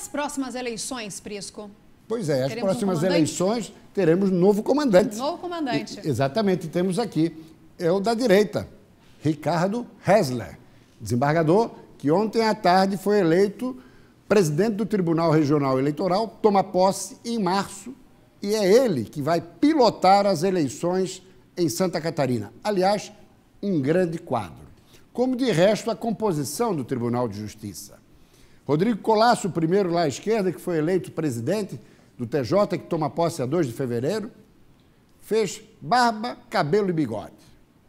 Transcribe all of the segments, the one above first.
as próximas eleições, Prisco? Pois é, as próximas um eleições teremos novo comandante. Novo comandante. E, exatamente, temos aqui. É o da direita, Ricardo Hessler, desembargador que ontem à tarde foi eleito presidente do Tribunal Regional Eleitoral, toma posse em março e é ele que vai pilotar as eleições em Santa Catarina. Aliás, um grande quadro. Como de resto a composição do Tribunal de Justiça. Rodrigo Colasso, primeiro lá à esquerda, que foi eleito presidente do TJ, que toma posse a 2 de fevereiro, fez barba, cabelo e bigode.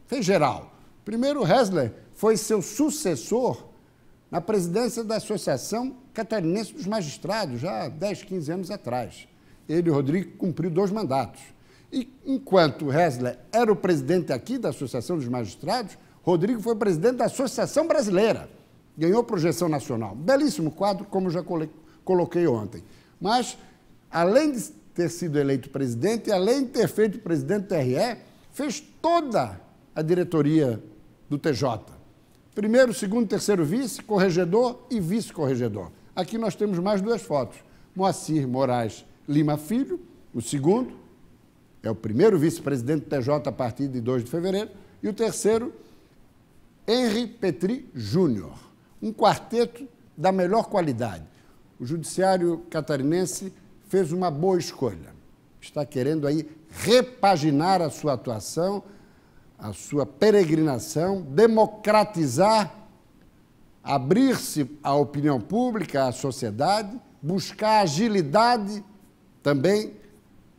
Fez geral. Primeiro, Hessler foi seu sucessor na presidência da Associação Catarinense dos Magistrados, já 10, 15 anos atrás. Ele, Rodrigo, cumpriu dois mandatos. E enquanto Hessler era o presidente aqui da Associação dos Magistrados, Rodrigo foi presidente da Associação Brasileira ganhou projeção nacional. Belíssimo quadro, como já coloquei ontem. Mas, além de ter sido eleito presidente, além de ter feito presidente do TRE, fez toda a diretoria do TJ. Primeiro, segundo, terceiro vice, corregedor e vice-corregedor. Aqui nós temos mais duas fotos. Moacir Moraes Lima Filho, o segundo, é o primeiro vice-presidente do TJ a partir de 2 de fevereiro, e o terceiro, Henri Petri Júnior um quarteto da melhor qualidade. O judiciário catarinense fez uma boa escolha. Está querendo aí repaginar a sua atuação, a sua peregrinação, democratizar, abrir-se à opinião pública, à sociedade, buscar agilidade também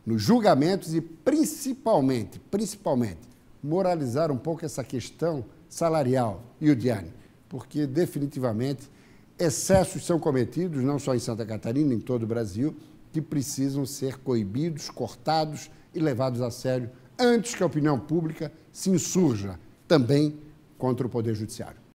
nos julgamentos e principalmente, principalmente, moralizar um pouco essa questão salarial. E o Diane, porque definitivamente excessos são cometidos, não só em Santa Catarina, em todo o Brasil, que precisam ser coibidos, cortados e levados a sério antes que a opinião pública se insurja também contra o Poder Judiciário.